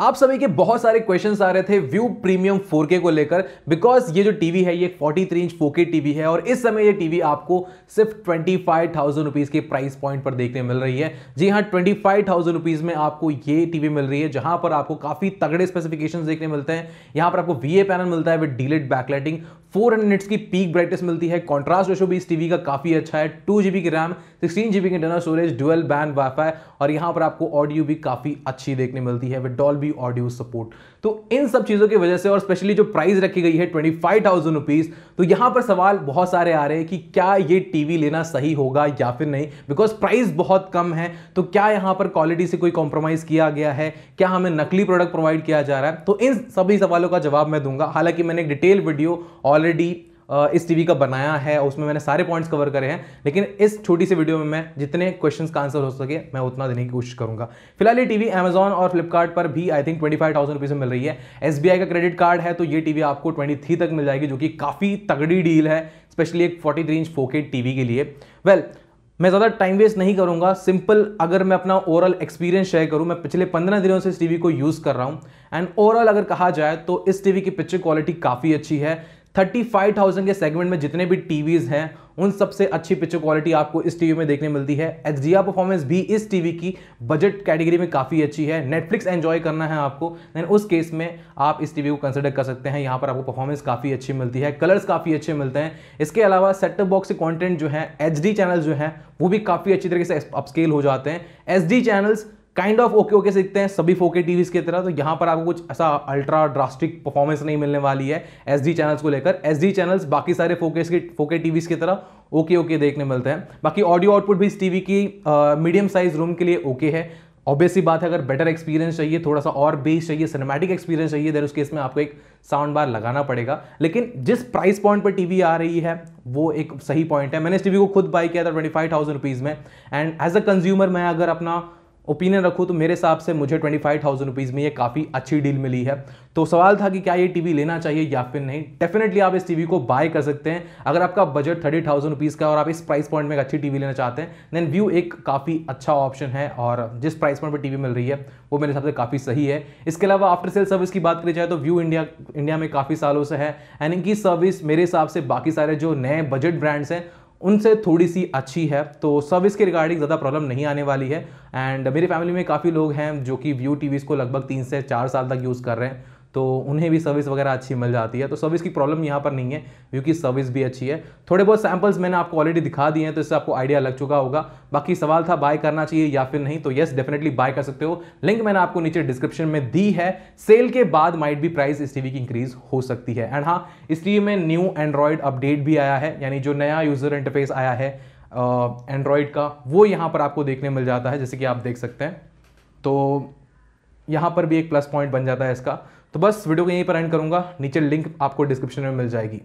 आप सभी के बहुत सारे क्वेश्चन आ रहे थे व्यू प्रीमियम 4K को लेकर बिकॉज ये जो टीवी है ये 43 इंच 4K टीवी है और इस समय ये टीवी आपको सिर्फ ट्वेंटी फाइव थाउजेंड रुपीज़ के प्राइस पॉइंट पर देखने मिल रही है जी हाँ ट्वेंटी फाइव थाउजेंड रुपीज़ में आपको ये टीवी मिल रही है जहां पर आपको काफ़ी तगड़े स्पेसिफिकेशन देखने मिलते हैं यहां पर आपको वी पैनल मिलता है with DLED backlighting four hundred की पीक ब्राइटनेस मिलती है कॉन्ट्रास्ट रेशो भी इस टीवी का काफ़ी अच्छा है टू जीबी की रैम सिक्सटीन जीबी की internal storage dual band WiFi और यहां पर आपको ऑडियो भी काफ़ी अच्छी देखने मिलती है विद डॉल ऑडियो सपोर्ट तो इन सब चीज़ों की वजह से और स्पेशली जो प्राइस रखी गई है ट्वेंटी फाइव थाउजेंड रुपीज़ तो यहां पर सवाल बहुत सारे आ रहे हैं कि क्या ये टीवी लेना सही होगा या फिर नहीं बिकॉज प्राइस बहुत कम है तो क्या यहां पर क्वालिटी से कोई कॉम्प्रोमाइज़ किया गया है क्या हमें नकली प्रोडक्ट प्रोवाइड किया जा रहा है तो इन सभी सवालों का जवाब मैं दूंगा हालांकि मैंने एक डिटेल वीडियो और ऑलरेडी uh, इस टीवी का बनाया है उसमें मैंने सारे पॉइंट्स कवर करे हैं लेकिन इस छोटी सी वीडियो में मैं जितने क्वेश्चंस का आंसर हो सके मैं उतना देने की कोशिश करूंगा फिलहाल ये टीवी अमेजॉन और फ्लिपकार्ट पर भी I think twenty five thousand rupees में मिल रही है एस का क्रेडिट कार्ड है तो ये टीवी आपको ट्वेंटी थ्री तक मिल जाएगी जो कि काफ़ी तगड़ी डील है स्पेशली एक forty three inch four TV के लिए वेल well, मैं ज़्यादा टाइम वेस्ट नहीं करूँगा सिंपल अगर मैं अपना ओवरऑल एक्सपीरियंस शेयर करूँ मैं पिछले पंद्रह दिनों से इस टीवी को यूज़ कर रहा हूँ एंड ओवरऑल अगर कहा जाए तो इस टीवी की पिक्चर क्वालिटी काफ़ी अच्छी है 35,000 के सेगमेंट में जितने भी टीवीज़ हैं उन सबसे अच्छी पिक्चर क्वालिटी आपको इस टीवी में देखने मिलती है एच परफॉर्मेंस भी इस टीवी की बजट कैटेगरी में काफ़ी अच्छी है नेटफ्लिक्स एन्जॉय करना है आपको दैन उस केस में आप इस टीवी को कंसिडर कर सकते हैं यहाँ पर आपको परफॉर्मेंस काफ़ी अच्छी मिलती है कलर्स काफ़ी अच्छे मिलते हैं इसके अलावा सेटअप बॉक्स के कॉन्टेंट जो है एच चैनल जो है वो भी काफ़ी अच्छी तरीके से अपस्केल हो जाते हैं H channels kind of okay okay से दिखते हैं सभी फोके टीवीज की तरह तो यहाँ पर आपको कुछ ऐसा अल्ट्रा ड्रास्टिक परफॉर्मेंस नहीं मिलने वाली है एस चैनल्स को लेकर एस चैनल्स बाकी सारे फोकेस के फोके टीवीज की तरह ओके ओके देखने मिलते हैं बाकी ऑडियो आउटपुट भी इस टीवी की मीडियम साइज रूम के लिए ओके है ऑब्वियसली बात है अगर बेटर एक्सपीरियंस चाहिए थोड़ा सा और बेस चाहिए सिनेमैटिक एक्सपीरियंस चाहिए देर उस केस में आपको एक साउंड बार लगाना पड़ेगा लेकिन जिस प्राइस पॉइंट पर टीवी आ रही है वो एक सही पॉइंट है मैंने इस टीवी को खुद बाई किया था ट्वेंटी फाइव थाउजेंड रुपीज़ में एंड एज अ कंज्यूमर मैं अगर अपना ओपिनियन रखूँ तो मेरे हिसाब से मुझे ट्वेंटी फाइव थाउजेंड रुपीज़ में ये काफ़ी अच्छी डील मिली है तो सवाल था कि क्या ये टीवी लेना चाहिए या फिर नहीं डेफिनेटली आप इस टीवी को बाय कर सकते हैं अगर आपका बजट थर्टी थाउजेंड रुपीज़ का और आप इस प्राइस पॉइंट में एक अच्छी टीवी लेना चाहते हैं देन व्यू एक काफ़ी अच्छा ऑप्शन है और जिस प्राइस पॉइंट पर टीवी मिल रही है वो मेरे हिसाब से काफ़ी सही है इसके अलावा आफ्टर सेल सर्विस की बात करी जाए तो व्यू इंडिया इंडिया में काफ़ी सालों से है एंड इनकी सर्विस मेरे हिसाब से बाकी सारे जो नए बजट ब्रांड्स हैं उनसे थोड़ी सी अच्छी है तो सर्विस के रिगार्डिंग ज़्यादा प्रॉब्लम नहीं आने वाली है एंड मेरी फैमिली में काफ़ी लोग हैं जो कि व्यू टीवीज़ को लगभग तीन से चार साल तक यूज़ कर रहे हैं तो उन्हें भी सर्विस वगैरह अच्छी मिल जाती है तो सर्विस की प्रॉब्लम यहाँ पर नहीं है क्योंकि सर्विस भी अच्छी है थोड़े बहुत सैम्पल्स मैंने आपको ऑलरेडी दिखा दिए हैं तो इससे आपको आइडिया लग चुका होगा बाकी सवाल था बाय करना चाहिए या फिर नहीं तो येस डेफिनेटली बाय कर सकते हो लिंक मैंने आपको नीचे डिस्क्रिप्शन में दी है सेल के बाद माइट भी प्राइस इस टीवी की इंक्रीज हो सकती है एंड हाँ इस टीवी में न्यू एंड्रॉयड अपडेट भी आया है यानी जो नया यूजर इंटरफेस आया है एंड्रॉयड का वो यहाँ पर आपको देखने मिल जाता है जैसे कि आप देख सकते हैं तो यहाँ पर भी एक प्लस पॉइंट बन जाता है इसका तो बस वीडियो को यहीं पर एंड करूँगा नीचे लिंक आपको डिस्क्रिप्शन में मिल जाएगी